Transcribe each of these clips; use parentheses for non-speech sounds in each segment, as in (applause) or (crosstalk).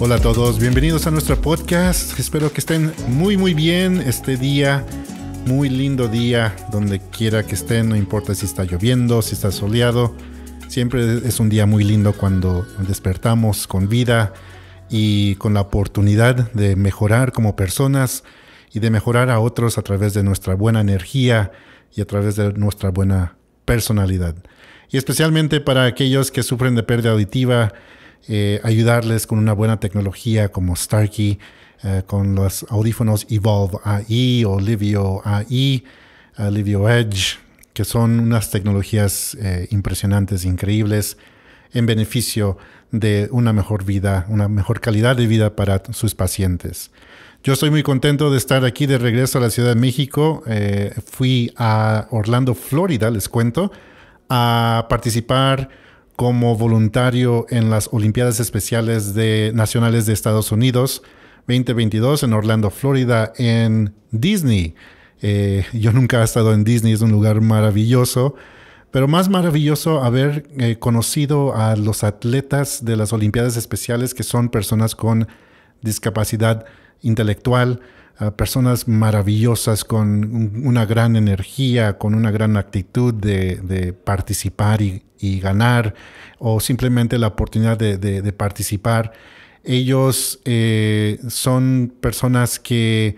Hola a todos, bienvenidos a nuestro podcast. Espero que estén muy muy bien este día, muy lindo día, donde quiera que estén, no importa si está lloviendo, si está soleado Siempre es un día muy lindo cuando despertamos con vida y con la oportunidad de mejorar como personas y de mejorar a otros a través de nuestra buena energía y a través de nuestra buena personalidad. Y especialmente para aquellos que sufren de pérdida auditiva, eh, ayudarles con una buena tecnología como Starkey, eh, con los audífonos Evolve AI o Livio AI, eh, Livio Edge, que son unas tecnologías eh, impresionantes, increíbles, en beneficio de una mejor vida, una mejor calidad de vida para sus pacientes. Yo estoy muy contento de estar aquí de regreso a la Ciudad de México. Eh, fui a Orlando, Florida, les cuento, a participar como voluntario en las Olimpiadas Especiales de, Nacionales de Estados Unidos 2022 en Orlando, Florida, en Disney. Eh, yo nunca he estado en Disney, es un lugar maravilloso, pero más maravilloso haber eh, conocido a los atletas de las Olimpiadas Especiales, que son personas con discapacidad intelectual, personas maravillosas con una gran energía, con una gran actitud de, participar y, ganar, o simplemente la oportunidad de, participar. Ellos eh, son personas que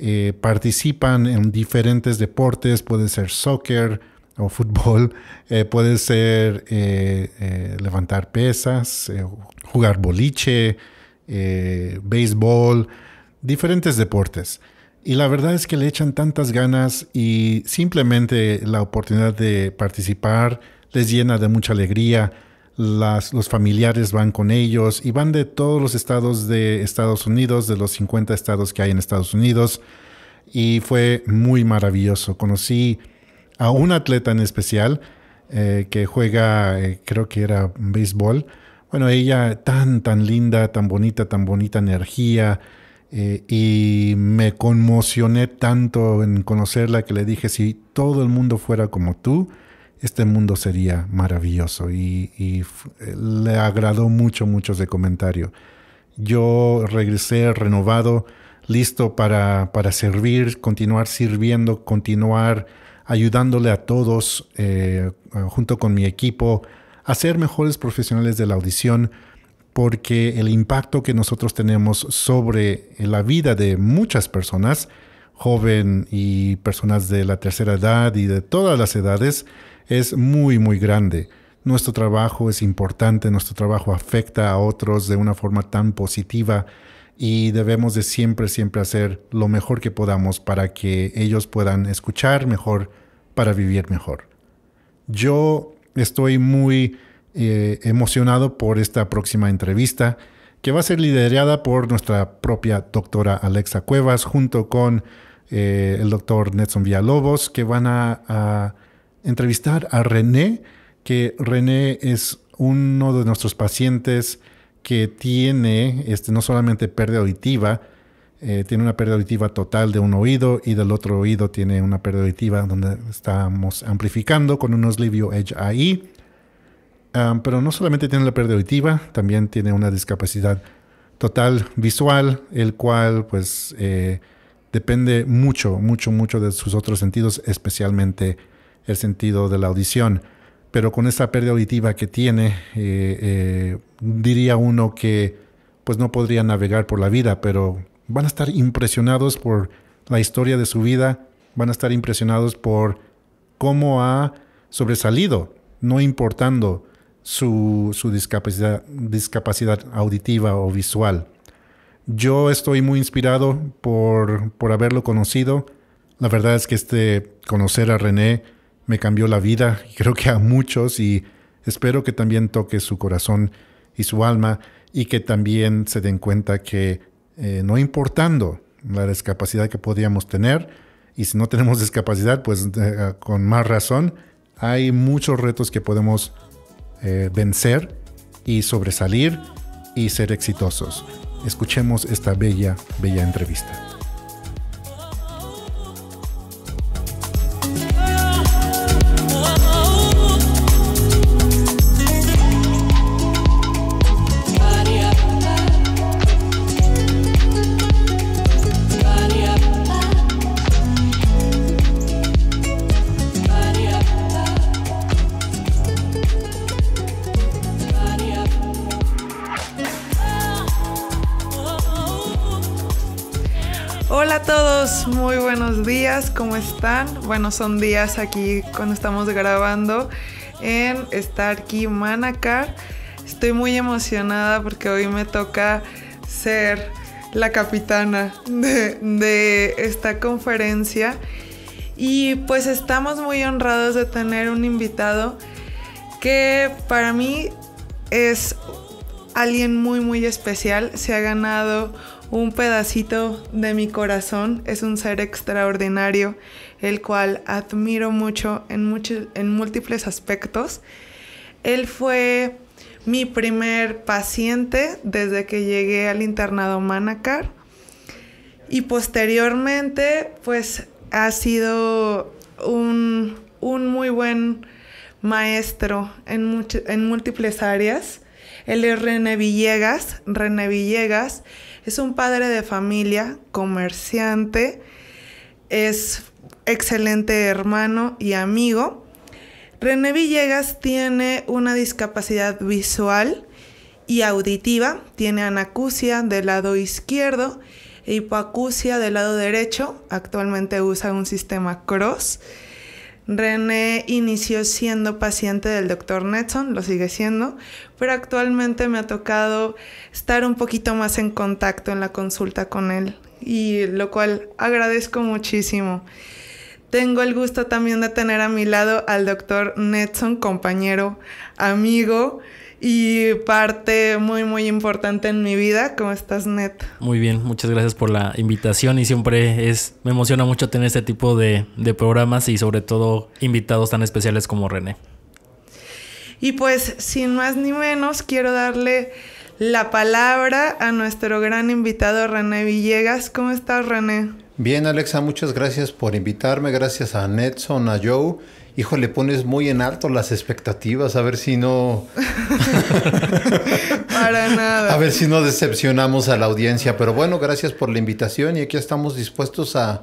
eh, participan en diferentes deportes, puede ser soccer o fútbol, (laughs) eh, puede ser eh, levantar pesas, jugar boliche, béisbol, diferentes deportes. Y la verdad es que le echan tantas ganas y simplemente la oportunidad de participar les llena de mucha alegría los familiares van con ellos y van de todos los estados de Estados Unidos, de los 50 estados que hay en Estados Unidos. Y fue muy maravilloso. Conocí a un atleta en especial eh, que juega, eh, creo que era béisbol. Bueno, ella tan, tan linda, tan bonita, tan bonita energía. Eh, y me conmocioné tanto en conocerla que le dije, si todo el mundo fuera como tú, este mundo sería maravilloso y, eh, le agradó mucho, mucho de comentario. Yo regresé renovado, listo para, servir, continuar sirviendo, continuar ayudándole a todos eh, junto con mi equipo a ser mejores profesionales de la audición porque el impacto que nosotros tenemos sobre la vida de muchas personas, joven y personas de la tercera edad y de todas las edades, es muy, muy grande. Nuestro trabajo es importante, nuestro trabajo afecta a otros de una forma tan positiva y debemos de siempre, siempre hacer lo mejor que podamos para que ellos puedan escuchar mejor, para vivir mejor. Yo estoy muy eh, emocionado por esta próxima entrevista que va a ser liderada por nuestra propia doctora Alexa Cuevas junto con eh, el doctor Nelson Villalobos, que van a entrevistar a René, que René es uno de nuestros pacientes que tiene este, no solamente pérdida auditiva, eh, tiene una pérdida auditiva total de un oído y del otro oído tiene una pérdida auditiva donde estamos amplificando con unos Livio Edge AI. pero no solamente tiene la pérdida auditiva, también tiene una discapacidad total visual, el cual pues eh, depende mucho, mucho, mucho de sus otros sentidos, especialmente el sentido de la audición. Pero con esta pérdida auditiva que tiene, eh, eh, diría uno que pues no podría navegar por la vida, pero van a estar impresionados por la historia de su vida, van a estar impresionados por cómo ha sobresalido, no importando su, su discapacidad, discapacidad auditiva o visual. Yo estoy muy inspirado por, por haberlo conocido. La verdad es que este conocer a René me cambió la vida y creo que a muchos y espero que también toque su corazón y su alma y que también se den cuenta que eh, no importando la discapacidad que podíamos tener y si no tenemos (laughs) discapacidad pues eh, con más razón hay muchos retos que podemos eh, vencer y sobresalir y ser exitosos. Escuchemos esta bella, bella entrevista. buenos días, ¿cómo están? Bueno, son días aquí cuando estamos grabando en Starkey Manacar. Estoy muy emocionada porque hoy me toca ser la capitana de, de esta conferencia y pues estamos muy honrados de tener un invitado que para mí es alguien muy muy especial, se ha ganado un pedacito de mi corazón, es un ser extraordinario, el cual admiro mucho en, múltiples aspectos. Él fue mi primer paciente desde que llegué al internado Manacar y posteriormente pues ha sido un, muy buen maestro en, en múltiples áreas él es René Villegas. René Villegas es un padre de familia, comerciante, es excelente hermano y amigo. René Villegas tiene una discapacidad visual y auditiva, tiene anacusia del lado izquierdo e hipoacusia del lado derecho, actualmente usa un sistema cross. René inició siendo paciente del doctor Netson, lo sigue siendo, pero actualmente me ha tocado estar un poquito más en contacto en la consulta con él, y lo cual agradezco muchísimo. Tengo el gusto también de tener a mi lado al doctor Netson, compañero, amigo, y parte muy, muy importante en mi vida. ¿Cómo estás, Net? Muy bien, muchas gracias por la invitación y siempre es, me emociona mucho tener este tipo de, de programas y sobre todo invitados tan especiales como René. Y pues, sin más ni menos, quiero darle la palabra a nuestro gran invitado René Villegas. ¿Cómo estás, René? Bien, Alexa, muchas gracias por invitarme. Gracias a Netson, a Joe hijo, le pones muy en alto las expectativas, a ver si no... (laughs) Para nada. A ver si no decepcionamos a la audiencia. Pero bueno, gracias por la invitación y aquí estamos dispuestos a,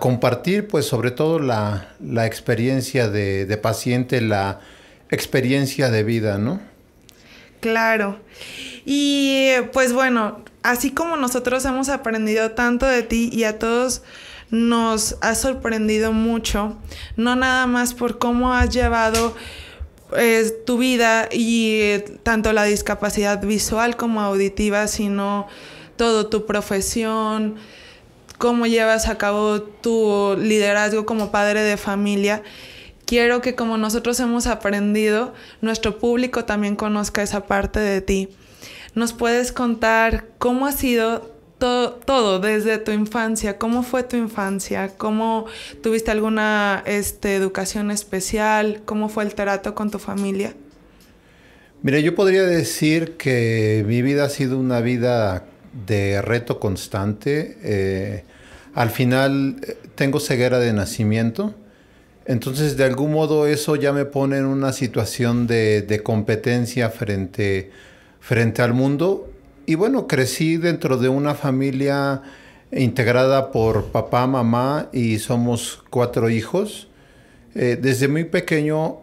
compartir, pues sobre todo la, experiencia de, de paciente, la experiencia de vida, ¿no? Claro. Y pues bueno, así como nosotros hemos aprendido tanto de ti y a todos nos ha sorprendido mucho, no nada más por cómo has llevado eh, tu vida y eh, tanto la discapacidad visual como auditiva, sino todo tu profesión, cómo llevas a cabo tu liderazgo como padre de familia. Quiero que como nosotros hemos aprendido, nuestro público también conozca esa parte de ti. ¿Nos puedes contar cómo ha sido todo, desde tu infancia, cómo fue tu infancia, cómo tuviste alguna este, educación especial, cómo fue el trato con tu familia. Mire, yo podría decir que mi vida ha sido una vida de reto constante. Eh, al final eh, tengo ceguera de nacimiento, entonces de algún modo eso ya me pone en una situación de, competencia frente, frente al mundo y bueno, crecí dentro de una familia integrada por papá, mamá y somos cuatro hijos. Eh, desde muy pequeño,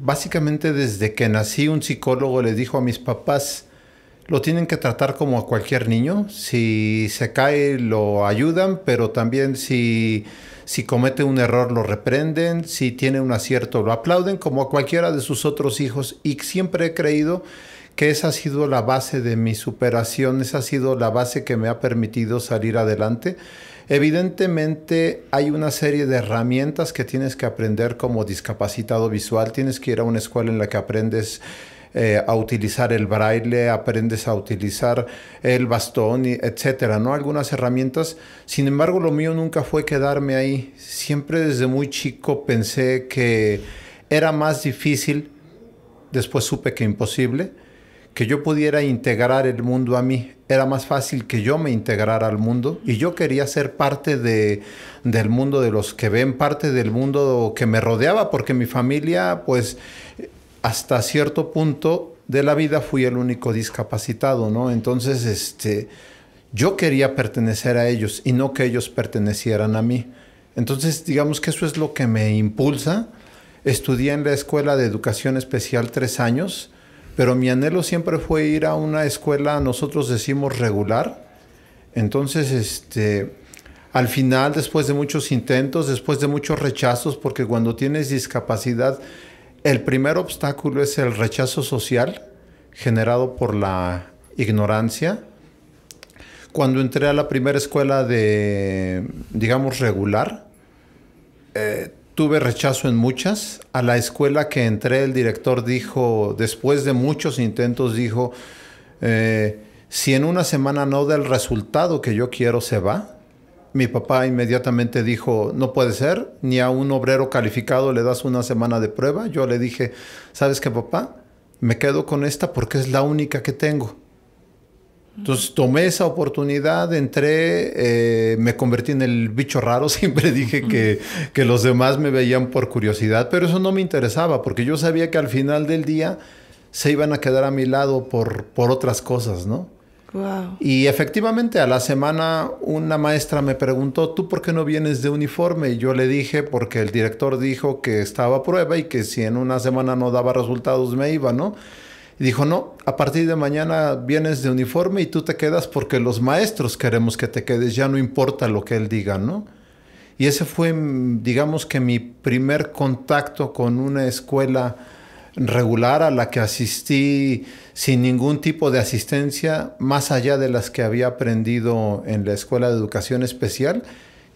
básicamente desde que nací, un psicólogo le dijo a mis papás, lo tienen que tratar como a cualquier niño. Si se cae, lo ayudan, pero también si, si comete un error, lo reprenden. Si tiene un acierto, lo aplauden, como a cualquiera de sus otros hijos. Y siempre he creído que esa ha sido la base de mi superación, esa ha sido la base que me ha permitido salir adelante. Evidentemente hay una serie de herramientas que tienes que aprender como discapacitado visual, tienes que ir a una escuela en la que aprendes eh, a utilizar el braille, aprendes a utilizar el bastón, etcétera, ¿no? Algunas herramientas. Sin embargo, lo mío nunca fue quedarme ahí. Siempre desde muy chico pensé que era más difícil, después supe que imposible, que yo pudiera integrar el mundo a mí. Era más fácil que yo me integrara al mundo y yo quería ser parte de, del mundo de los que ven, parte del mundo que me rodeaba, porque mi familia, pues, hasta cierto punto de la vida fui el único discapacitado, ¿no? Entonces, este, yo quería pertenecer a ellos y no que ellos pertenecieran a mí. Entonces, digamos que eso es lo que me impulsa. Estudié en la Escuela de Educación Especial tres años pero mi anhelo siempre fue ir a una escuela, nosotros decimos regular. Entonces, este, al final, después de muchos intentos, después de muchos rechazos, porque cuando tienes discapacidad, el primer obstáculo es el rechazo social generado por la ignorancia. Cuando entré a la primera escuela de, digamos, regular, eh, Tuve rechazo en muchas. A la escuela que entré, el director dijo, después de muchos intentos, dijo, eh, si en una semana no da el resultado que yo quiero, se va. Mi papá inmediatamente dijo, no puede ser, ni a un obrero calificado le das una semana de prueba. Yo le dije, ¿sabes qué, papá? Me quedo con esta porque es la única que tengo. Entonces tomé esa oportunidad, entré, eh, me convertí en el bicho raro, (laughs) siempre dije que, los demás me veían por curiosidad, pero eso no me interesaba, porque yo sabía que al final del día se iban a quedar a mi lado por, por otras cosas, ¿no? Y efectivamente a la semana una maestra me preguntó, ¿tú por qué no vienes de uniforme? Y yo le dije, porque el director dijo que estaba a prueba y que si en una semana no daba resultados me iba, ¿no? Y dijo, no, a partir de mañana vienes de uniforme y tú te quedas porque los maestros queremos que te quedes, ya no importa lo que él diga, ¿no? Y ese fue, mm, digamos que mi primer contacto con una escuela regular a la que asistí sin ningún tipo de asistencia, más allá de las que había aprendido en la Escuela de Educación Especial.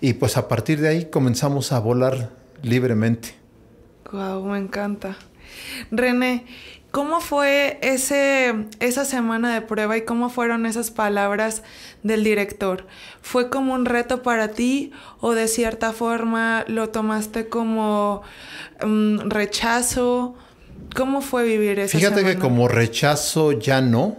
Y pues a partir de ahí comenzamos a volar libremente. Wow, me encanta. René, ¿Cómo fue ese, esa semana de prueba y cómo fueron esas palabras del director? ¿Fue como un reto para ti o de cierta forma lo tomaste como mm, rechazo? ¿Cómo fue vivir esa Fíjate que como rechazo ya no,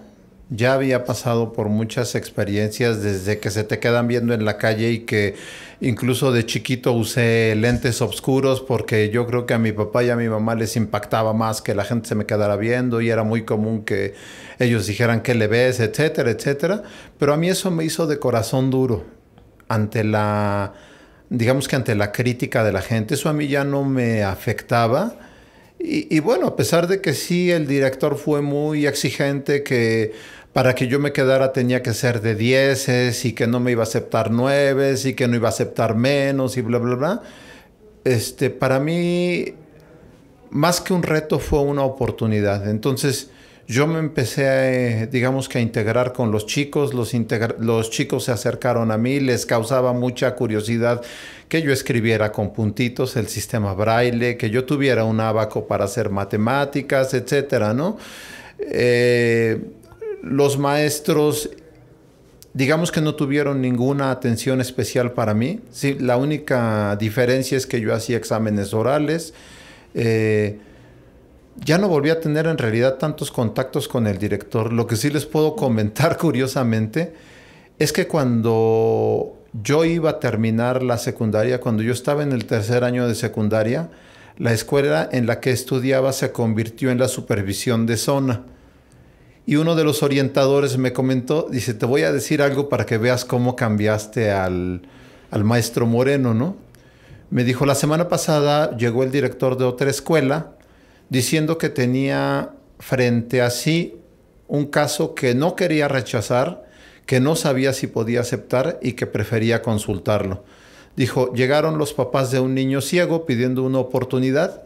ya había pasado por muchas experiencias desde que se te quedan viendo en la calle y que incluso de chiquito usé lentes oscuros porque yo creo que a mi papá y a mi mamá les impactaba más que la gente se me quedara viendo y era muy común que ellos dijeran que le ves, etcétera, etcétera. Pero a mí eso me hizo de corazón duro ante la, digamos que ante la crítica de la gente. Eso a mí ya no me afectaba. Y, y bueno, a pesar de que sí, el director fue muy exigente, que para que yo me quedara tenía que ser de 10... y que no me iba a aceptar nueve, y que no iba a aceptar menos y bla, bla, bla. Este, para mí, más que un reto, fue una oportunidad. Entonces, yo me empecé, a, eh, digamos que a integrar con los chicos, los, los, chicos se acercaron a mí, les causaba mucha curiosidad que yo escribiera con puntitos el sistema braille, que yo tuviera un abaco para hacer matemáticas, etcétera, ¿no? Eh, los maestros, digamos que no tuvieron ninguna atención especial para mí. la única diferencia es que yo hacía exámenes orales. Eh, ya no volví a tener en realidad tantos contactos con el director. Lo que sí les puedo comentar (laughs) curiosamente es que cuando yo iba a terminar la secundaria, cuando yo estaba en el tercer año de secundaria, la escuela en la que estudiaba se convirtió en la supervisión de zona y uno de los orientadores me comentó, dice, te voy a decir algo para que veas cómo cambiaste al, al maestro Moreno, ¿no? Me dijo, la semana pasada llegó el director de otra escuela diciendo que tenía frente a sí un caso que no quería rechazar, que no sabía si podía aceptar y que prefería consultarlo. Dijo, llegaron los papás de un niño ciego pidiendo una oportunidad.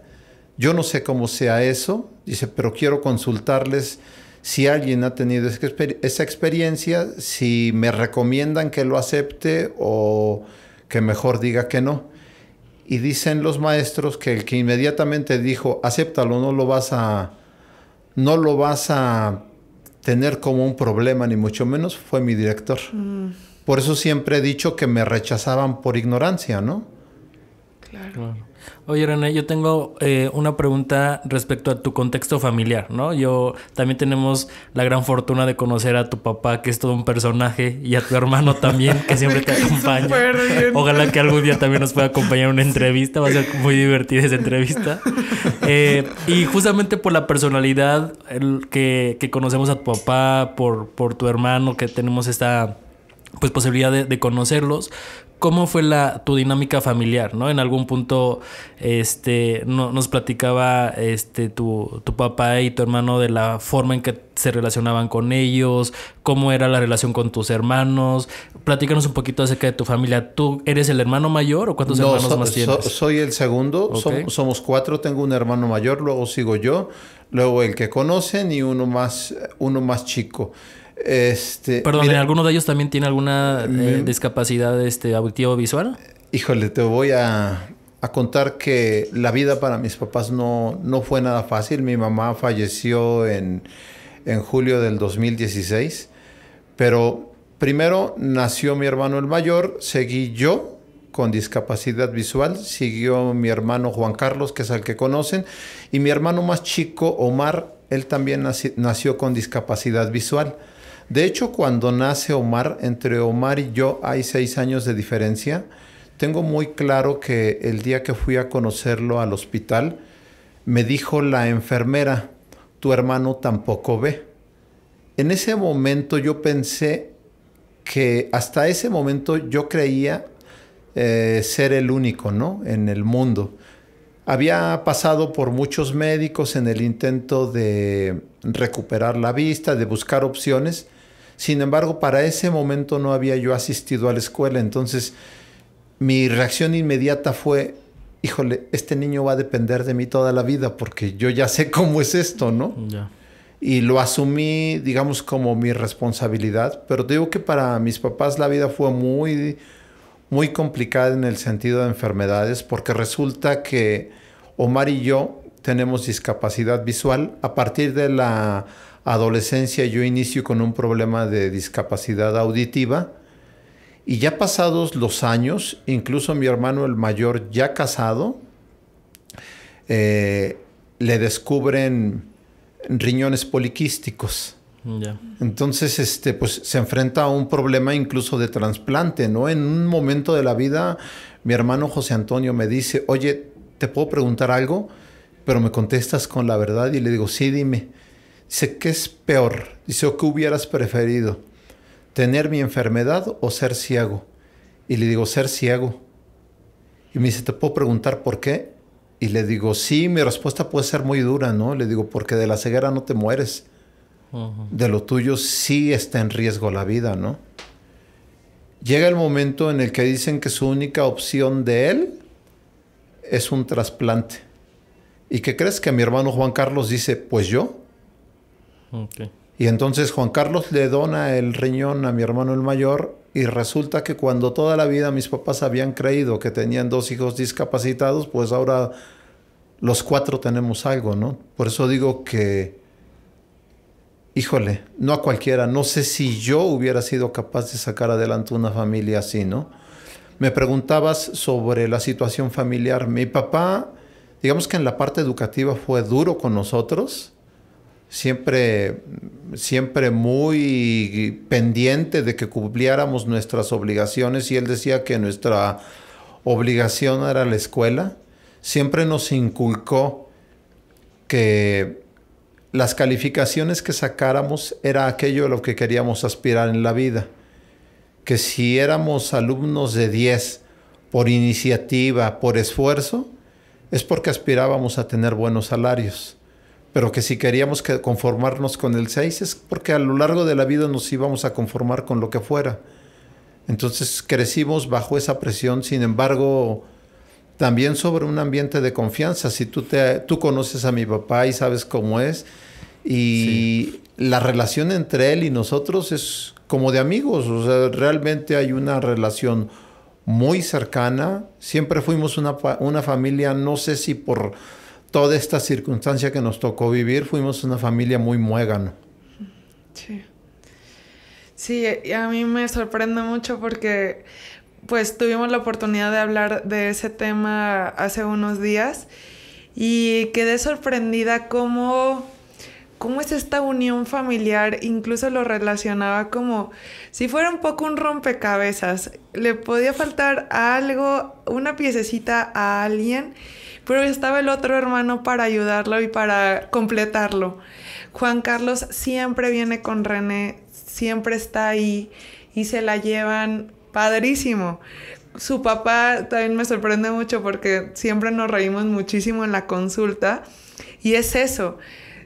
Yo no sé cómo sea eso, dice, pero quiero consultarles si alguien ha tenido esa experiencia, si me recomiendan que lo acepte o que mejor diga que no. Y dicen los maestros que el que inmediatamente dijo, acéptalo, no lo vas a, no lo vas a tener como un problema, ni mucho menos, fue mi director. Mm. Por eso siempre he dicho que me rechazaban por ignorancia, ¿no? claro. Oye, René, yo tengo eh, una pregunta respecto a tu contexto familiar, ¿no? Yo también tenemos la gran fortuna de conocer a tu papá, que es todo un personaje, y a tu hermano también, que siempre te (laughs) acompaña. Ojalá que algún día también nos pueda acompañar en una entrevista, va a ser muy divertida esa entrevista. Eh, y justamente por la personalidad que, conocemos a tu papá, por, tu hermano, que tenemos esta pues posibilidad de, conocerlos. ¿Cómo fue la, tu dinámica familiar? ¿no? En algún punto este, no, nos platicaba este, tu, papá y tu hermano de la forma en que se relacionaban con ellos, cómo era la relación con tus hermanos. Platícanos un poquito acerca de tu familia. ¿Tú eres el hermano mayor o cuántos hermanos más tienes? No, soy el segundo, somos, cuatro, tengo un hermano mayor, luego sigo yo, luego el que conocen y uno más, uno más chico. Este, Perdón, ¿alguno de ellos también tiene alguna eh, discapacidad este, auditiva o visual? Híjole, te voy a, contar que la vida para mis papás no, fue nada fácil. Mi mamá falleció en, en julio del 2016, pero primero nació mi hermano el mayor, seguí yo con discapacidad visual, siguió mi hermano Juan Carlos, que es el que conocen, y mi hermano más chico, Omar, él también nació con discapacidad visual. De hecho, cuando nace Omar, entre Omar y yo hay seis años de diferencia. Tengo muy claro que el día que fui a conocerlo al hospital, me dijo la enfermera, tu hermano tampoco ve. En ese momento yo pensé que hasta ese momento yo creía eh, ser el único, ¿no? En el mundo. Había pasado por muchos médicos en el intento de recuperar la vista, de buscar opciones, sin embargo, para ese momento no había yo asistido a la escuela, entonces mi reacción inmediata fue, híjole, este niño va a depender de mí toda la vida porque yo ya sé cómo es esto, ¿no? Y lo asumí, digamos, como mi responsabilidad, pero digo que para mis papás la vida fue muy, muy complicada en el sentido de enfermedades porque resulta que Omar y yo tenemos discapacidad visual a partir de la adolescencia yo inicio con un problema de discapacidad auditiva y ya pasados los años, incluso mi hermano el mayor ya casado, eh, le descubren riñones poliquísticos. Entonces, este, pues se enfrenta a un problema incluso de trasplante, ¿no? En un momento de la vida, mi hermano José Antonio me dice, oye, ¿te puedo preguntar algo? Pero me contestas con la verdad y le digo, sí, dime. Dice, ¿qué es peor? Dice, ¿o qué hubieras preferido? ¿Tener mi enfermedad o ser ciego? Y le digo, ser ciego. Y me dice, ¿te puedo preguntar por qué? Y le digo, sí, mi respuesta puede ser muy dura, ¿no? Le digo, porque de la ceguera no te mueres. De lo tuyo sí está en riesgo la vida, ¿no? Llega el momento en el que dicen que su única opción de él es un trasplante. ¿Y qué crees que mi hermano Juan Carlos dice? Pues yo. Y entonces Juan Carlos le dona el riñón a mi hermano el mayor y resulta que cuando toda la vida mis papás habían creído que tenían dos hijos discapacitados, pues ahora los cuatro tenemos algo, ¿no? Por eso digo que, híjole, no a cualquiera, no sé si yo hubiera sido capaz de sacar adelante una familia así, ¿no? Me preguntabas sobre la situación familiar. Mi papá, digamos que en la parte educativa fue duro con nosotros, siempre, muy pendiente de que cumpliéramos nuestras obligaciones y él decía que nuestra obligación era la escuela, siempre nos inculcó que las calificaciones que sacáramos era aquello a lo que queríamos aspirar en la vida, que si éramos alumnos de 10 por iniciativa, por esfuerzo, es porque aspirábamos a tener buenos salarios pero que si queríamos conformarnos con el 6 es porque a lo largo de la vida nos íbamos a conformar con lo que fuera. Entonces crecimos bajo esa presión, sin embargo, también sobre un ambiente de confianza. Si tú, te, tú conoces a mi papá y sabes cómo es, y la relación entre él y nosotros es como de amigos, o sea, realmente hay una relación muy cercana. Siempre fuimos una, una familia, no sé si por toda esta circunstancia que nos tocó vivir, fuimos una familia muy muégano. Sí. Sí, a mí me sorprende mucho porque pues tuvimos la oportunidad de hablar de ese tema hace unos días y quedé sorprendida cómo, cómo es esta unión familiar, incluso lo relacionaba como si fuera un poco un rompecabezas, le podía faltar algo, una piececita a alguien pero estaba el otro hermano para ayudarlo y para completarlo. Juan Carlos siempre viene con René, siempre está ahí y se la llevan padrísimo. Su papá también me sorprende mucho porque siempre nos reímos muchísimo en la consulta y es eso,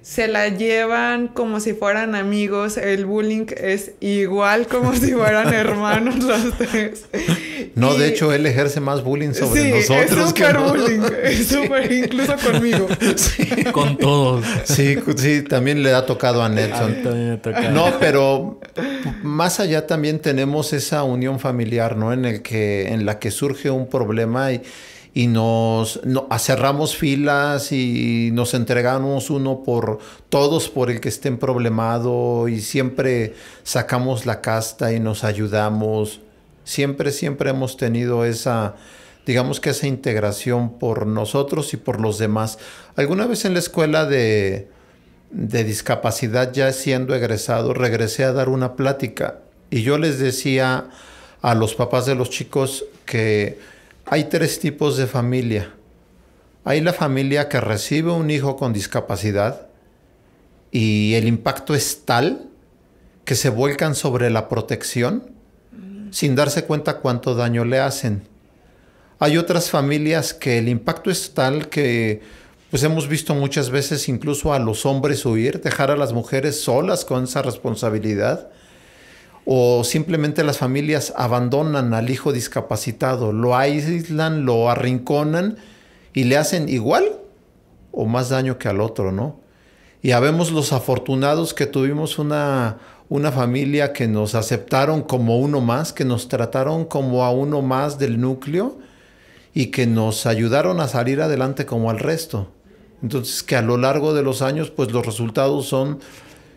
se la llevan como si fueran amigos, el bullying es igual como si fueran (laughs) hermanos los tres. No, de hecho, él ejerce más bullying sobre sí, nosotros. Es súper bullying, es incluso conmigo. (laughs) Con todos. Sí, sí, también le ha tocado a Nelson. ha tocado. No, pero más allá también tenemos esa unión familiar, ¿no? En el que, en la que surge un problema y y nos no, cerramos filas y nos entregamos uno por todos por el que estén problemado y siempre sacamos la casta y nos ayudamos. Siempre, siempre hemos tenido esa, digamos que esa integración por nosotros y por los demás. Alguna vez en la escuela de, de discapacidad, ya siendo egresado, regresé a dar una plática y yo les decía a los papás de los chicos que hay tres tipos de familia. Hay la familia que recibe un hijo con discapacidad y el impacto es tal que se vuelcan sobre la protección sin darse cuenta cuánto daño le hacen. Hay otras familias que el impacto es tal que pues hemos visto muchas veces incluso a los hombres huir, dejar a las mujeres solas con esa responsabilidad o simplemente las familias abandonan al hijo discapacitado, lo aíslan, lo arrinconan y le hacen igual o más daño que al otro, ¿no? Y habemos los afortunados que tuvimos una, una familia que nos aceptaron como uno más, que nos trataron como a uno más del núcleo y que nos ayudaron a salir adelante como al resto. Entonces que a lo largo de los años pues los resultados son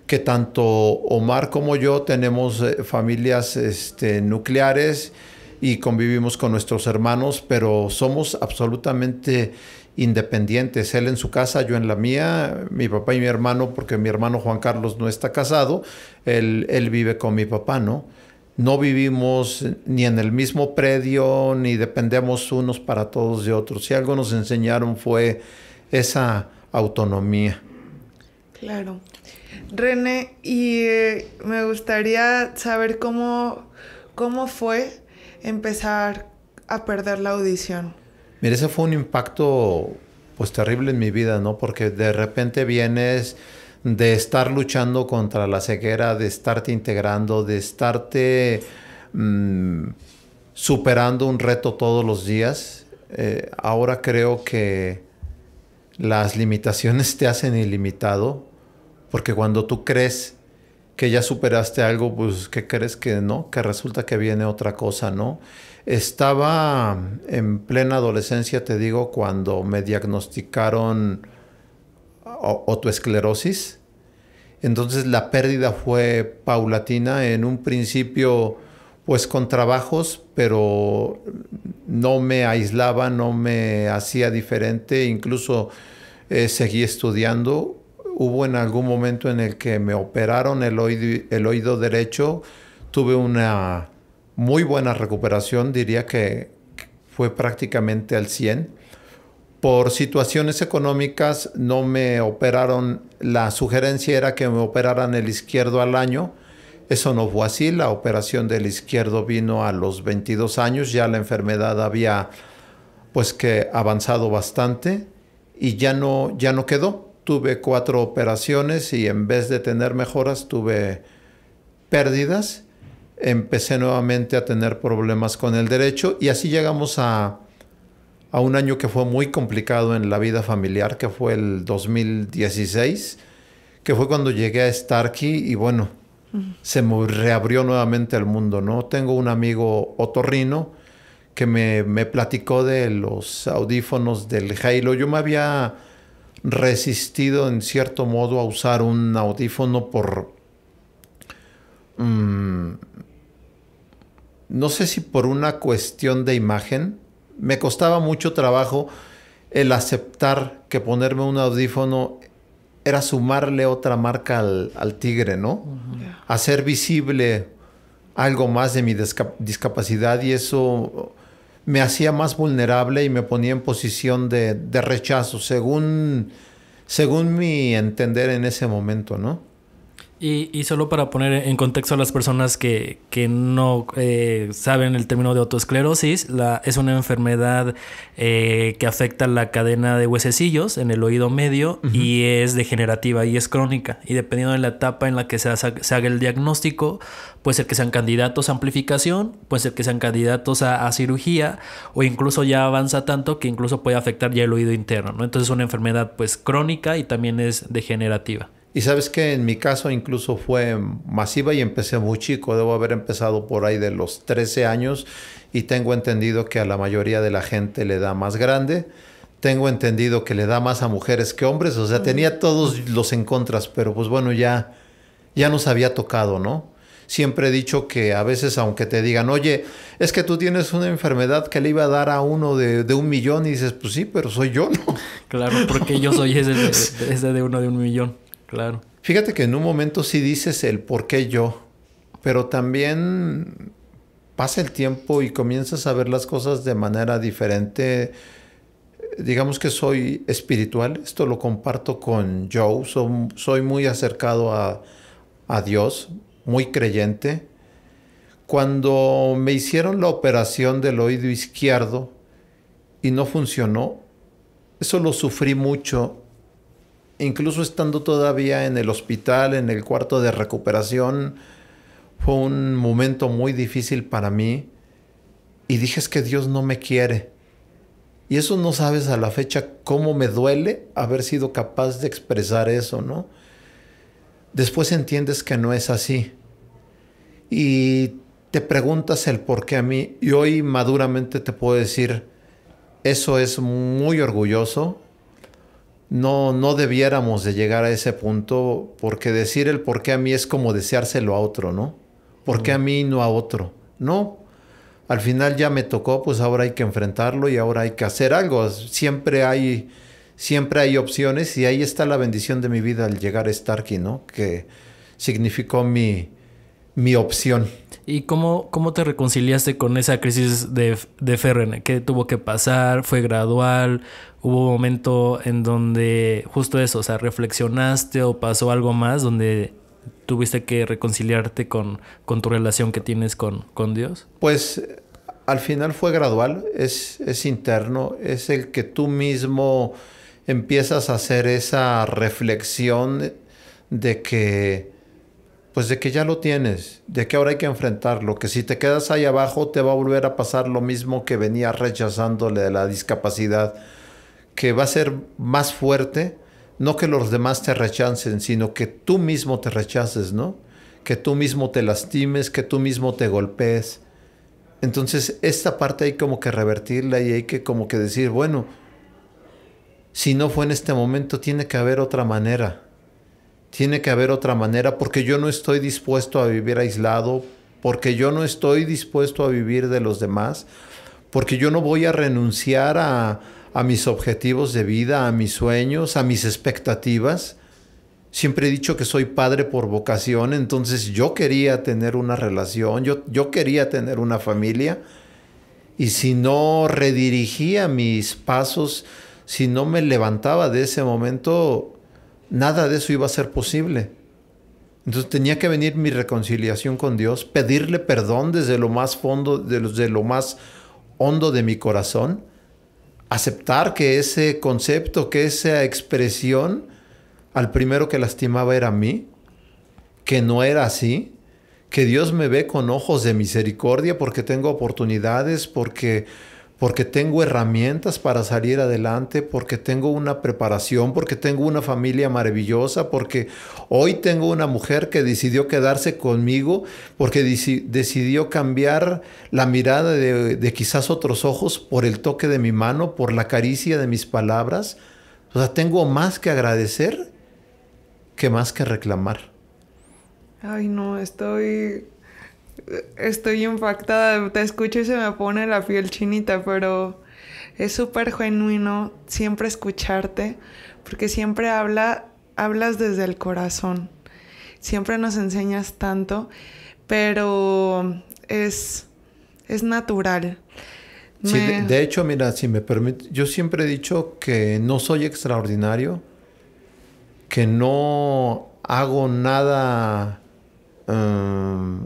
que tanto Omar como yo tenemos eh, familias este, nucleares y convivimos con nuestros hermanos, pero somos absolutamente independientes. Él en su casa, yo en la mía, mi papá y mi hermano, porque mi hermano Juan Carlos no está casado, él, él vive con mi papá, ¿no? no vivimos ni en el mismo predio, ni dependemos unos para todos de otros. Si algo nos enseñaron fue esa autonomía. Claro. René, y eh, me gustaría saber cómo, fue empezar a perder la audición. Mira, ese fue un impacto pues terrible en mi vida, ¿no? Porque de repente vienes de estar luchando contra la ceguera, de estarte integrando, de estarte mm, superando un reto todos los días. Eh, ahora creo que las limitaciones (laughs) te hacen ilimitado, porque cuando tú crees que ya superaste algo, pues ¿qué crees que no? Que resulta que viene otra cosa, ¿no? Estaba en plena adolescencia, te digo, cuando me diagnosticaron autoesclerosis. Entonces la pérdida fue paulatina. En un principio, pues con trabajos, pero no me aislaba, no me hacía diferente. Incluso eh, seguí estudiando hubo en algún momento en el que me operaron el oído, el oído derecho, tuve una muy buena recuperación, diría que fue prácticamente al 100. Por situaciones económicas no me operaron, la sugerencia era que me operaran el izquierdo al año, eso no fue así, la operación del izquierdo vino a los 22 años, ya la enfermedad había pues que avanzado bastante y ya no, ya no quedó tuve cuatro operaciones y en vez de tener mejoras tuve pérdidas. Empecé nuevamente a tener problemas con el derecho y así llegamos a, un año que fue muy complicado en la vida familiar, que fue el 2016, que fue cuando llegué a Starkey y bueno, se me reabrió nuevamente el mundo, ¿no? Tengo un amigo otorrino que me, me platicó de los audífonos del Halo. Yo me había resistido en cierto modo a usar un audífono por... Mm, no sé si por una cuestión de imagen. Me costaba mucho trabajo el aceptar que ponerme un audífono era sumarle otra marca al, tigre, ¿no? Hacer visible algo más de mi discapacidad y eso me hacía más vulnerable y me ponía en posición de, rechazo, según, según mi entender en ese momento, ¿no? Y, solo para poner en contexto a las personas que, que no eh, saben el término de autoesclerosis, es una enfermedad eh, que afecta la cadena de huesecillos en el oído medio y es degenerativa y es crónica. Y dependiendo de la etapa en la que se, haga el diagnóstico, puede ser que sean candidatos a amplificación, puede ser que sean candidatos a, cirugía o incluso ya avanza tanto que incluso puede afectar ya el oído interno. Entonces es una enfermedad pues crónica y también es degenerativa. Y sabes que en mi caso incluso fue masiva y empecé muy chico, debo haber empezado por ahí de los 13 años y tengo entendido que a la mayoría de la gente le da más grande, tengo entendido que le da más a mujeres que hombres, o sea, tenía todos los en contras, pero pues bueno, ya, ya nos había tocado, ¿no? Siempre he dicho que a veces, aunque te digan, oye, es que tú tienes una enfermedad que le iba a dar a uno de, un millón, y dices, pues sí, pero soy yo, ¿no? Claro, porque yo soy ese ese de uno de un millón. Claro. Fíjate que en un momento sí dices el por qué yo, pero también pasa el tiempo y comienzas a ver las cosas de manera diferente. Digamos que soy espiritual, esto lo comparto con Joe, soy, muy acercado a, a Dios, muy creyente. Cuando me hicieron la operación del oído izquierdo y no funcionó, eso lo sufrí mucho incluso estando todavía en el hospital, en el cuarto de recuperación, fue un momento muy difícil para mí. Y dije es que Dios no me quiere. Y eso no sabes a la fecha cómo me duele haber sido capaz de expresar eso, ¿no? Después entiendes que no es así. Y te preguntas el por qué a mí. Y hoy maduramente te puedo decir, eso es muy orgulloso, no, no debiéramos de llegar a ese punto porque decir el por qué a mí es como deseárselo a otro, ¿no? ¿Por qué a mí no a otro? No, al final ya me tocó, pues ahora hay que enfrentarlo y ahora hay que hacer algo. Siempre hay, siempre hay opciones y ahí está la bendición de mi vida al llegar a aquí ¿no? Que significó mi, mi opción. ¿Y cómo, cómo te reconciliaste con esa crisis de, de Ferren? ¿Qué tuvo que pasar? ¿Fue gradual? hubo un momento en donde justo eso, o sea, reflexionaste o pasó algo más donde tuviste que reconciliarte con, con tu relación que tienes con, Dios? Pues al final fue gradual, es, es interno, es el que tú mismo empiezas a hacer esa reflexión de que pues de que ya lo tienes, de que ahora hay que enfrentarlo, que si te quedas ahí abajo te va a volver a pasar lo mismo que venía rechazándole de la discapacidad que va a ser más fuerte, no que los demás te rechacen, sino que tú mismo te rechaces, ¿no? Que tú mismo te lastimes, que tú mismo te golpees. Entonces, esta parte hay como que revertirla y hay que como que decir, bueno, si no fue en este momento, tiene que haber otra manera. Tiene que haber otra manera porque yo no estoy dispuesto a vivir aislado, porque yo no estoy dispuesto a vivir de los demás, porque yo no voy a renunciar a, a mis objetivos de vida, a mis sueños, a mis expectativas. Siempre he dicho que soy padre por vocación, entonces yo quería tener una relación, yo, quería tener una familia. Y si no redirigía mis pasos, si no me levantaba de ese momento, nada de eso iba a ser posible. Entonces tenía que venir mi reconciliación con Dios, pedirle perdón desde lo más fondo, desde lo más hondo de mi corazón aceptar que ese concepto, que esa expresión, al primero que lastimaba era mí, que no era así, que Dios me ve con ojos de misericordia porque tengo oportunidades, porque porque tengo herramientas para salir adelante, porque tengo una preparación, porque tengo una familia maravillosa, porque hoy tengo una mujer que decidió quedarse conmigo, porque decidió cambiar la mirada de, de, quizás otros ojos por el toque de mi mano, por la caricia de mis palabras. O sea, tengo más que agradecer que más que reclamar. Ay, no, estoy estoy impactada, te escucho y se me pone la piel chinita, pero es súper genuino siempre escucharte, porque siempre habla, hablas desde el corazón, siempre nos enseñas tanto, pero es, es natural. Sí, de, de, hecho, mira, si me permite, yo siempre he dicho que no soy extraordinario, que no hago nada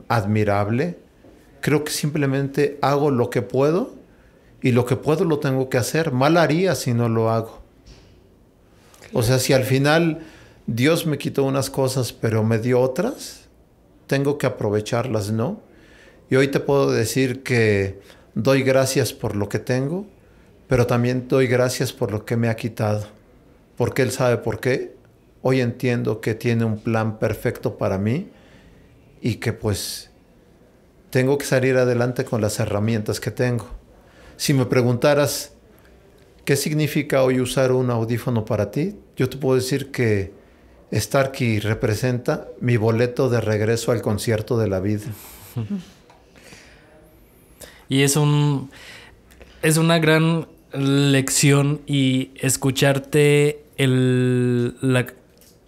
admirable. Creo que simplemente hago lo que puedo y lo que puedo lo tengo que hacer. Mal haría si no lo hago. O sea, si al final Dios me quitó unas cosas pero me dio otras, tengo que aprovecharlas, ¿no? Y hoy te puedo decir que doy gracias por lo que tengo, pero también doy gracias por lo que me ha quitado, porque Él sabe por qué. Hoy entiendo que tiene un plan perfecto para mí y que pues tengo que salir adelante con las herramientas que tengo. Si me preguntaras qué significa hoy usar un audífono para ti, yo te puedo decir que Starkey representa mi boleto de regreso al concierto de la vida. Y es un es una gran lección y escucharte el, la,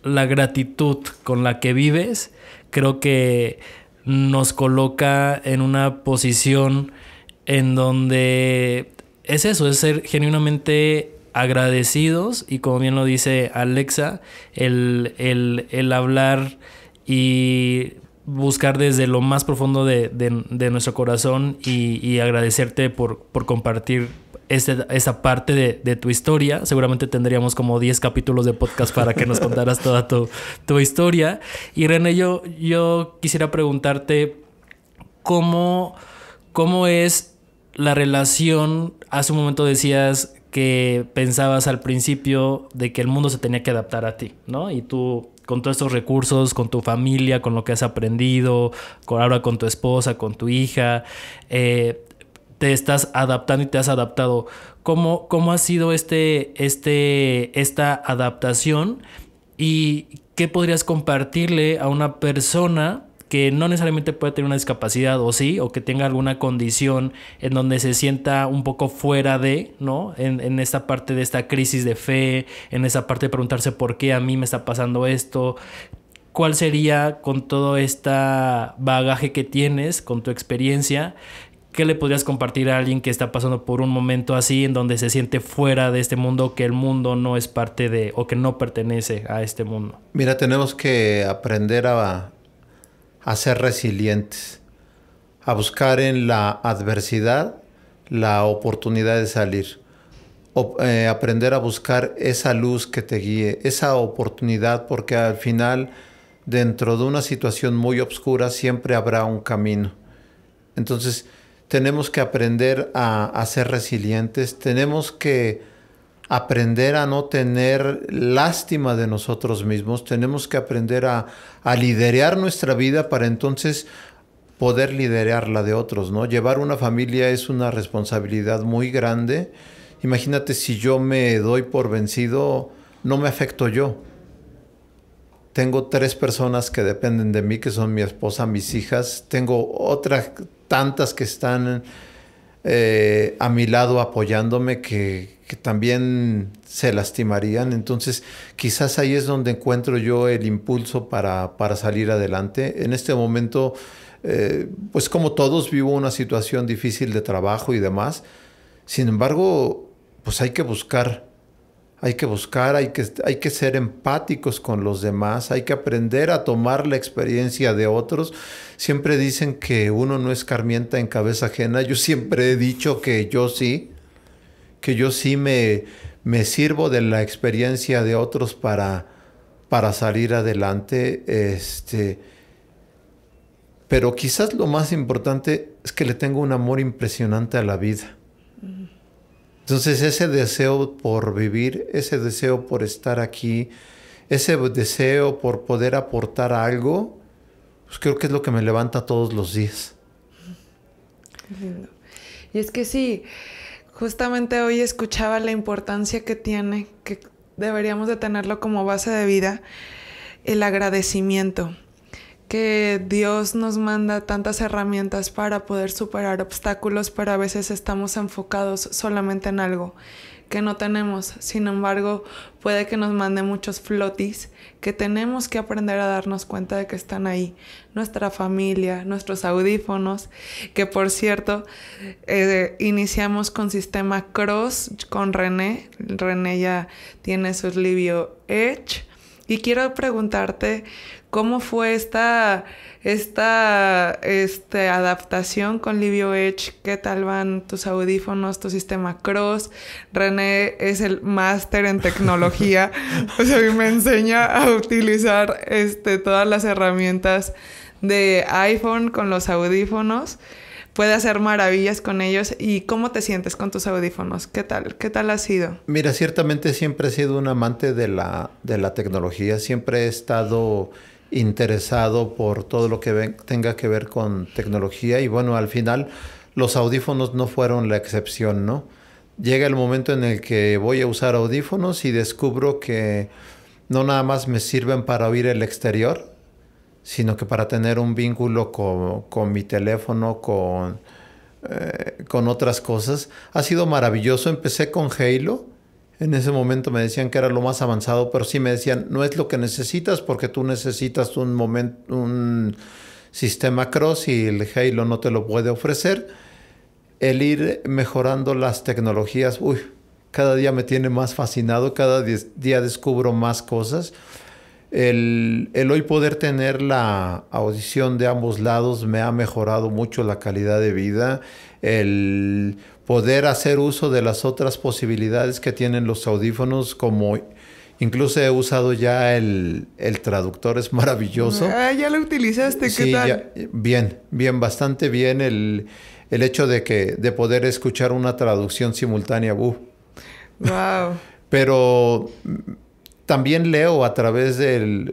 la gratitud con la que vives creo que nos coloca en una posición en donde es eso, es ser genuinamente agradecidos y como bien lo dice Alexa, el, hablar y buscar desde lo más profundo de, nuestro corazón y, agradecerte por, por compartir esa parte de, tu historia. Seguramente tendríamos como 10 capítulos de podcast para que nos (laughs) contaras toda tu, historia. Y René, yo, yo quisiera preguntarte cómo, cómo es la relación. Hace un momento decías que pensabas al principio de que el mundo se tenía que adaptar a ti, ¿no? Y tú con todos estos recursos, con tu familia, con lo que has aprendido, con ahora con tu esposa, con tu hija, eh, te estás adaptando y te has adaptado. ¿Cómo, cómo ha sido este, este, esta adaptación? ¿Y qué podrías compartirle a una persona que no necesariamente puede tener una discapacidad o sí, o que tenga alguna condición en donde se sienta un poco fuera de, ¿no? En, en esta parte de esta crisis de fe, en esa parte de preguntarse por qué a mí me está pasando esto. ¿Cuál sería con todo este bagaje que tienes, con tu experiencia, ¿Qué le podrías compartir a alguien que está pasando por un momento así en donde se siente fuera de este mundo, que el mundo no es parte de o que no pertenece a este mundo? Mira, tenemos que aprender a, ser resilientes, a buscar en la adversidad la oportunidad de salir, o, eh, aprender a buscar esa luz que te guíe, esa oportunidad, porque al final dentro de una situación muy oscura siempre habrá un camino. Entonces, tenemos que aprender a, ser resilientes, tenemos que aprender a no tener lástima de nosotros mismos, tenemos que aprender a, a liderar nuestra vida para entonces poder liderar la de otros, ¿no? Llevar una familia es una responsabilidad muy grande. Imagínate si yo me doy por vencido, no me afecto yo tengo tres personas que dependen de mí, que son mi esposa, mis hijas, tengo otras tantas que están eh, a mi lado apoyándome que, también se lastimarían. Entonces, quizás ahí es donde encuentro yo el impulso para, para salir adelante. En este momento, eh, pues como todos, vivo una situación difícil de trabajo y demás. Sin embargo, pues hay que buscar hay que buscar, hay que, hay que ser empáticos con los demás, hay que aprender a tomar la experiencia de otros. Siempre dicen que uno no escarmienta en cabeza ajena. Yo siempre he dicho que yo sí, que yo sí me, me sirvo de la experiencia de otros para, para salir adelante. Este, pero quizás lo más importante es que le tengo un amor impresionante a la vida. Entonces ese deseo por vivir, ese deseo por estar aquí, ese deseo por poder aportar algo, pues creo que es lo que me levanta todos los días. Y es que sí, justamente hoy escuchaba la importancia que tiene, que deberíamos de tenerlo como base de vida, el agradecimiento que Dios nos manda tantas herramientas para poder superar obstáculos, pero a veces estamos enfocados solamente en algo que no tenemos. Sin embargo, puede que nos mande muchos flotis que tenemos que aprender a darnos cuenta de que están ahí. Nuestra familia, nuestros audífonos, que por cierto, eh, iniciamos con sistema Cross con René. René ya tiene su Livio Edge y quiero preguntarte cómo fue esta, esta este, adaptación con Livio Edge, qué tal van tus audífonos, tu sistema Cross. René es el máster en tecnología, (laughs) o sea, me enseña a utilizar este, todas las herramientas de iPhone con los audífonos puede hacer maravillas con ellos. ¿Y cómo te sientes con tus audífonos? ¿Qué tal? ¿Qué tal ha sido? Mira, ciertamente siempre he sido un amante de la, de la tecnología. Siempre he estado interesado por todo lo que tenga que ver con tecnología. Y bueno, al final los audífonos no fueron la excepción, ¿no? Llega el momento en el que voy a usar audífonos y descubro que no nada más me sirven para oír el exterior, sino que para tener un vínculo con, mi teléfono, con, eh, con otras cosas. Ha sido maravilloso. Empecé con Halo. En ese momento me decían que era lo más avanzado, pero sí me decían, no es lo que necesitas porque tú necesitas un, momento, un sistema cross y el Halo no te lo puede ofrecer. El ir mejorando las tecnologías, uy, cada día me tiene más fascinado, cada día descubro más cosas el, hoy poder tener la audición de ambos lados me ha mejorado mucho la calidad de vida, el poder hacer uso de las otras posibilidades que tienen los audífonos como... Incluso he usado ya el, traductor, es maravilloso. Ah, ya lo utilizaste, ¿qué tal? bien, bien, bastante bien el, el, hecho de que de poder escuchar una traducción simultánea. Wow. Uh. (laughs) Pero también leo a través de,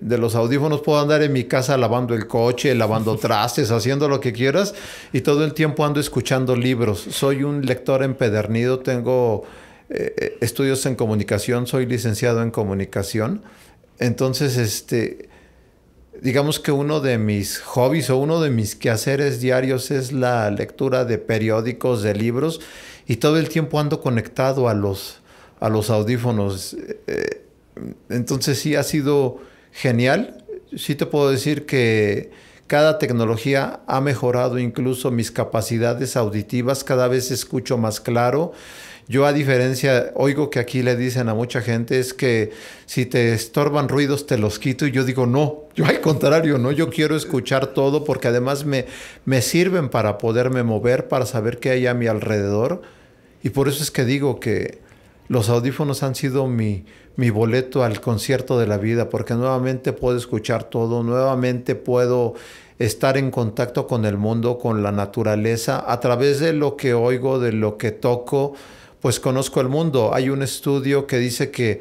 los audífonos, puedo andar en mi casa lavando el coche, lavando (laughs) trastes, haciendo lo que quieras, y todo el tiempo ando escuchando libros. Soy un lector empedernido, tengo eh, eh, estudios en comunicación, soy licenciado en comunicación. Entonces, este, digamos que uno de mis hobbies o uno de mis quehaceres diarios es la lectura de periódicos, de libros, y todo el tiempo ando conectado a los, a los audífonos. Eh, entonces sí ha sido genial. Sí te puedo decir que cada tecnología ha mejorado incluso mis capacidades auditivas, cada vez escucho más claro. Yo a diferencia, oigo que aquí le dicen a mucha gente es que si te estorban ruidos te los quito y yo digo no, yo al contrario, no, yo quiero escuchar todo porque además me, me sirven para poderme mover, para saber qué hay a mi alrededor y por eso es que digo que los audífonos han sido mi, boleto al concierto de la vida, porque nuevamente puedo escuchar todo, nuevamente puedo estar en contacto con el mundo, con la naturaleza, a través de lo que oigo, de lo que toco, pues conozco el mundo. Hay un estudio que dice que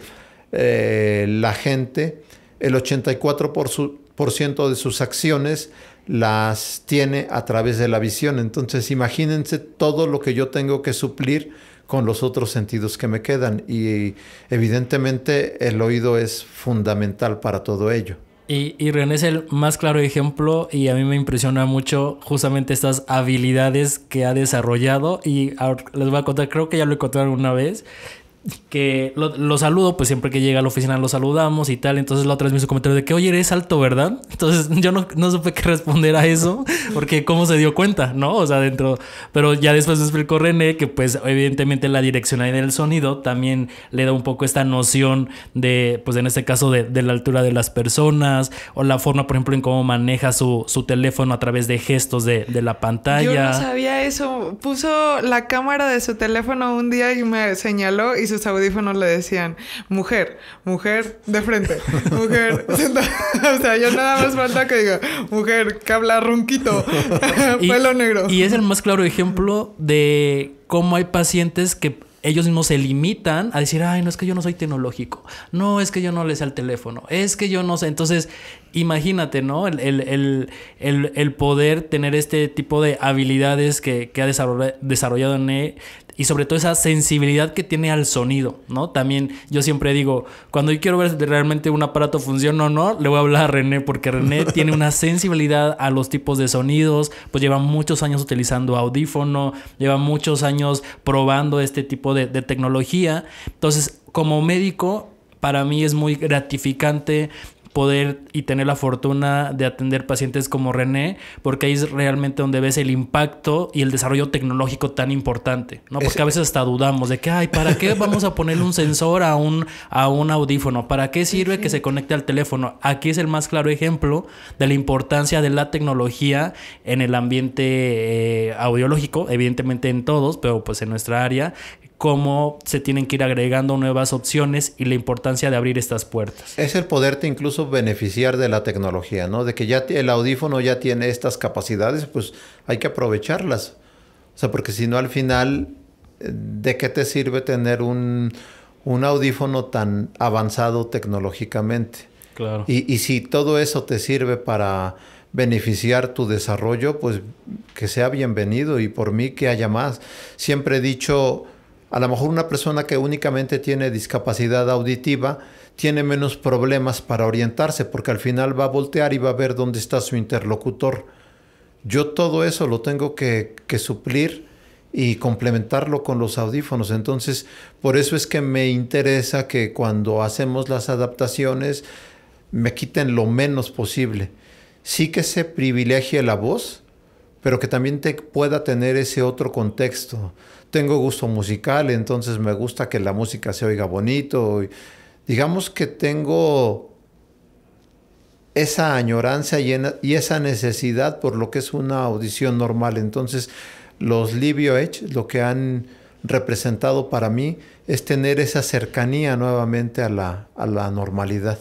eh, la gente, el 84% por ciento de sus acciones las tiene a través de la visión. Entonces imagínense todo lo que yo tengo que suplir con los otros sentidos que me quedan. Y evidentemente el oído es fundamental para todo ello. Y, René es el más claro ejemplo y a mí me impresiona mucho justamente estas habilidades que ha desarrollado y les voy a contar, creo que ya lo he contado alguna vez, que lo, lo, saludo, pues siempre que llega a la oficina lo saludamos y tal. Entonces la otra vez me hizo comentario de que, oye, eres alto, ¿verdad? Entonces (laughs) yo no, no supe qué responder a eso, porque cómo se dio cuenta, ¿no? O sea, dentro. Pero ya después me explicó René que, pues, evidentemente la direccionalidad del sonido también le da un poco esta noción de, pues en este caso, de, de la altura de las personas o la forma, por ejemplo, en cómo maneja su, su teléfono a través de gestos de, de la pantalla. Yo no sabía eso. Puso la cámara de su teléfono un día y me señaló y sus audífonos le decían, mujer, mujer de frente, mujer (laughs) o sea, yo nada más falta que diga, mujer que habla ronquito, pelo negro. Y es el más claro ejemplo de cómo hay pacientes que ellos mismos se limitan a decir, ay, no es que yo no soy tecnológico, no es que yo no le sé al teléfono, es que yo no sé. Entonces, imagínate, ¿no? El, poder tener este tipo de habilidades que, ha desarrollado, en en y sobre todo esa sensibilidad que tiene al sonido, ¿no? También yo siempre digo, cuando yo quiero ver si realmente un aparato funciona o no, le voy a hablar a René, porque René (laughs) tiene una sensibilidad a los tipos de sonidos, pues lleva muchos años utilizando audífono, lleva muchos años probando este tipo de, de tecnología. Entonces, como médico, para mí es muy gratificante poder y tener la fortuna de atender pacientes como René, porque ahí es realmente donde ves el impacto y el desarrollo tecnológico tan importante, ¿no? Porque a veces hasta dudamos de que, ay, ¿para qué vamos a poner un sensor a un, a un audífono? ¿Para qué sirve que se conecte al teléfono? Aquí es el más claro ejemplo de la importancia de la tecnología en el ambiente eh, audiológico, evidentemente en todos, pero pues en nuestra área, cómo se tienen que ir agregando nuevas opciones y la importancia de abrir estas puertas. Es el poderte incluso beneficiar de la tecnología, ¿no? De que ya el audífono ya tiene estas capacidades, pues hay que aprovecharlas. O sea, porque si no al final, eh, ¿de qué te sirve tener un, un audífono tan avanzado tecnológicamente? Claro. Y, y si todo eso te sirve para beneficiar tu desarrollo, pues que sea bienvenido y por mí que haya más. Siempre he dicho a lo mejor una persona que únicamente tiene discapacidad auditiva tiene menos problemas para orientarse porque al final va a voltear y va a ver dónde está su interlocutor. Yo todo eso lo tengo que, suplir y complementarlo con los audífonos. Entonces, por eso es que me interesa que cuando hacemos las adaptaciones me quiten lo menos posible. Sí que se privilegie la voz, pero que también te pueda tener ese otro contexto tengo gusto musical, entonces me gusta que la música se oiga bonito. Digamos que tengo esa añoranza y, esa necesidad por lo que es una audición normal. Entonces, los Livio Edge lo que han representado para mí es tener esa cercanía nuevamente a la normalidad.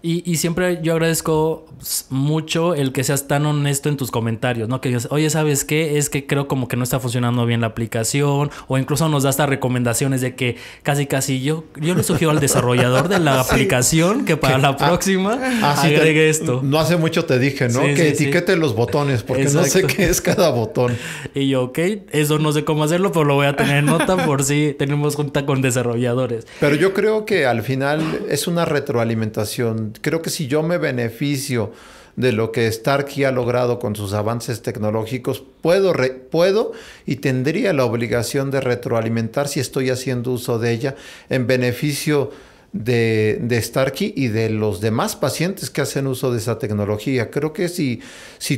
Y, siempre yo agradezco pues, mucho el que seas tan honesto en tus comentarios, ¿no? Que digas, oye, ¿sabes qué? Es que creo como que no está funcionando bien la aplicación, o incluso nos da estas recomendaciones de que casi, casi yo, yo le sugiero al desarrollador de la (laughs) aplicación que para la ah, próxima ah, agregue esto. No hace mucho te dije, ¿no? que etiquete los botones, porque no sé qué es cada botón. Y yo, ok, eso no sé cómo hacerlo, pero lo voy a tener en nota por si tenemos junta con desarrolladores. Pero yo creo que al final es una retroalimentación creo que si yo me beneficio de lo que Starkey ha logrado con sus avances tecnológicos, puedo, puedo y tendría la obligación de retroalimentar si estoy haciendo uso de ella en beneficio de, Starkey y de los demás pacientes que hacen uso de esa tecnología. Creo que si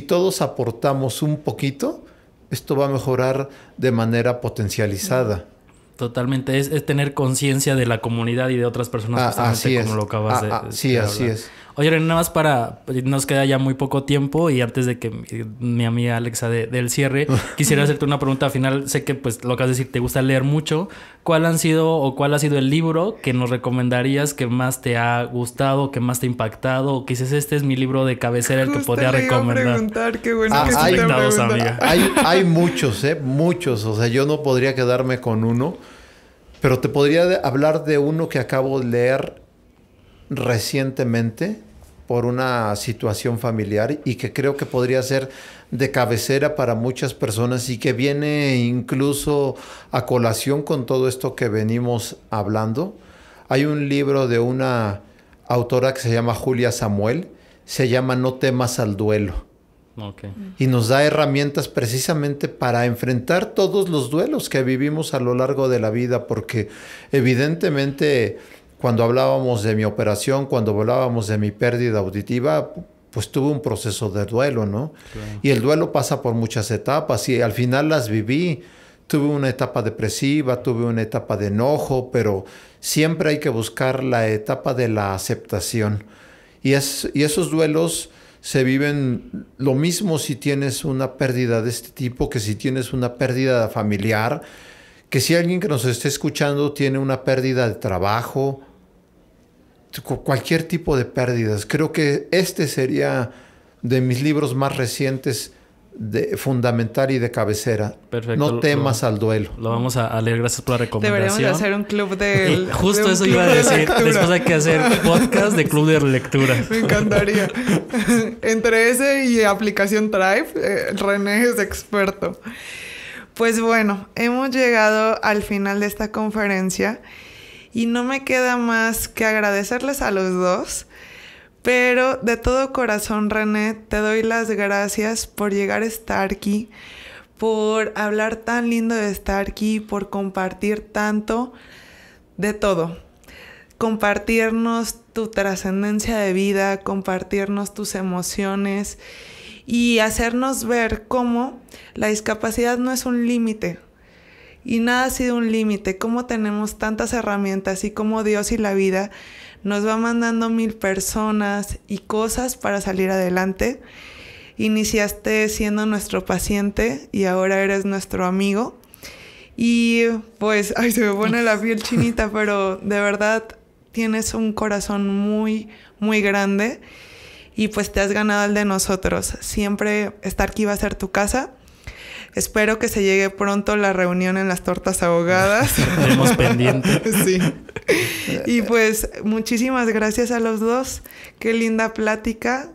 todos aportamos un poquito, esto va a mejorar de manera potencializada. Totalmente, es, tener conciencia de la comunidad y de otras personas, ah, así como lo acabas ah, de, ah, Sí, así es. Oye, nada más para. Nos queda ya muy poco tiempo y antes de que mi, amiga Alexa del cierre, (laughs) quisiera hacerte una pregunta Al final. Sé que, pues, lo que vas decir, te gusta leer mucho. ¿Cuál han sido o cuál ha sido el libro que nos recomendarías que más te ha gustado, que más te ha impactado? O quizás este es mi libro de cabecera, el que podría recomendar. hay, (laughs) Hay, hay muchos, ¿eh? Muchos. O sea, yo no podría quedarme con uno, pero te podría hablar de uno que acabo de leer recientemente por una situación familiar y que creo que podría ser de cabecera para muchas personas y que viene incluso a colación con todo esto que venimos hablando. Hay un libro de una autora que se llama Julia Samuel, se llama No temas al duelo. Y nos da herramientas precisamente para enfrentar todos los duelos que vivimos a lo largo de la vida, porque evidentemente cuando hablábamos de mi operación, cuando hablábamos de mi pérdida auditiva, pues tuve un proceso de duelo, ¿no? Y el duelo pasa por muchas etapas y al final las viví. Tuve una etapa depresiva, tuve una etapa de enojo, pero siempre hay que buscar la etapa de la aceptación. Y, y esos duelos se viven lo mismo si tienes una pérdida de este tipo que si tienes una pérdida familiar, que si alguien que nos esté escuchando tiene una pérdida de trabajo, cualquier tipo de pérdidas. Creo que este sería de mis libros más recientes de fundamental y de cabecera. Perfecto. No temas al duelo. Lo vamos a, leer. Gracias por la recomendación. Deberíamos hacer un club de... (laughs) justo eso iba a decir. De Después hay que hacer (laughs) podcast de club de lectura. Me encantaría. (laughs) Entre ese y aplicación Drive, eh, René es experto. Pues bueno, hemos llegado al final de esta conferencia y no me queda más que agradecerles a los dos. Pero de todo corazón, René, te doy las gracias por llegar a estar aquí, por hablar tan lindo de estar aquí, por compartir tanto de todo. Compartirnos tu trascendencia de vida, compartirnos tus emociones y hacernos ver cómo la discapacidad no es un límite, y nada ha sido un límite. como tenemos tantas herramientas y como Dios y la vida nos va mandando mil personas y cosas para salir adelante. Iniciaste siendo nuestro paciente y ahora eres nuestro amigo. Y pues, (laughs) ay, se me pone la piel chinita, (laughs) pero de verdad tienes un corazón muy, muy grande y pues te has ganado el de nosotros. Siempre estar aquí va a ser tu casa Espero que se llegue pronto la reunión en las tortas ahogadas. (laughs) Tenemos pendientes... (laughs) sí. Y pues muchísimas gracias a los dos. Qué linda plática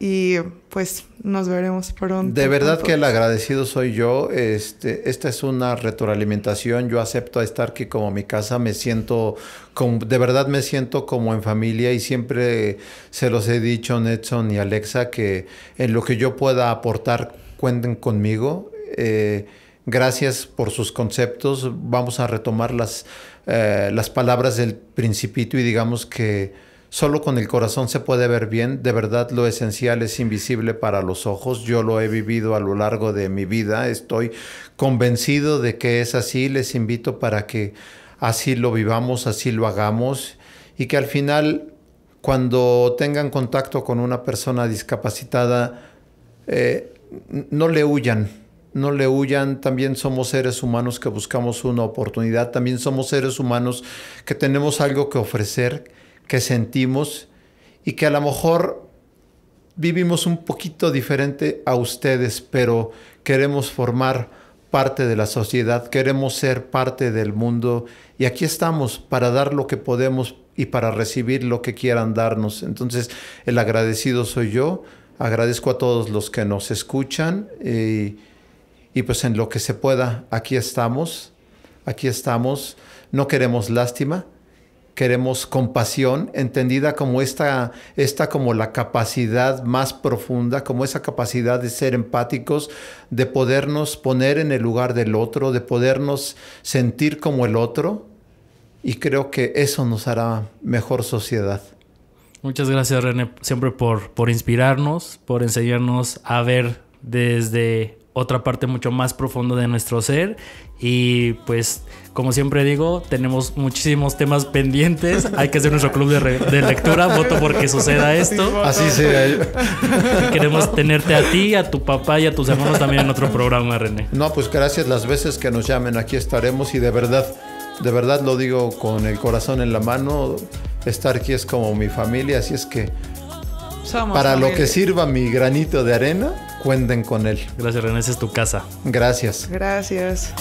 y pues nos veremos pronto. De verdad que el agradecido soy yo. Este, esta es una retroalimentación. Yo acepto estar aquí como mi casa. Me siento, de verdad me siento como en familia y siempre se los he dicho, Netson y Alexa, que en lo que yo pueda aportar, cuenten conmigo. Eh, gracias por sus conceptos. Vamos a retomar eh, las, palabras del principito y digamos que solo con el corazón se puede ver bien. De verdad lo esencial es invisible para los ojos. Yo lo he vivido a lo largo de mi vida. Estoy convencido de que es así. Les invito para que así lo vivamos, así lo hagamos y que al final cuando tengan contacto con una persona discapacitada, eh, no le huyan, no le huyan, también somos seres humanos que buscamos una oportunidad, también somos seres humanos que tenemos algo que ofrecer, que sentimos y que a lo mejor vivimos un poquito diferente a ustedes, pero queremos formar parte de la sociedad, queremos ser parte del mundo y aquí estamos para dar lo que podemos y para recibir lo que quieran darnos. Entonces, el agradecido soy yo, agradezco a todos los que nos escuchan. y eh, y pues en lo que se pueda, aquí estamos, aquí estamos. No queremos lástima, queremos compasión, entendida como esta, como la capacidad más profunda, como esa capacidad de ser empáticos, de podernos poner en el lugar del otro, de podernos sentir como el otro. Y creo que eso nos hará mejor sociedad. Muchas gracias, René, siempre por, por inspirarnos, por enseñarnos a ver desde otra parte mucho más profunda de nuestro ser. Y pues, como siempre digo, tenemos muchísimos temas pendientes. (laughs) Hay que hacer nuestro club de, de lectura. Voto porque suceda esto. Así sea. Queremos tenerte a ti, a tu papá y a tus hermanos también en otro (laughs) programa, René. No, pues gracias las veces que nos llamen. Aquí estaremos y de verdad, de verdad lo digo con el corazón en la mano. Estar aquí es como mi familia, así es que para lo que sirva mi granito de arena, cuenten con él. Gracias, René. Esa es tu casa. Gracias. Gracias.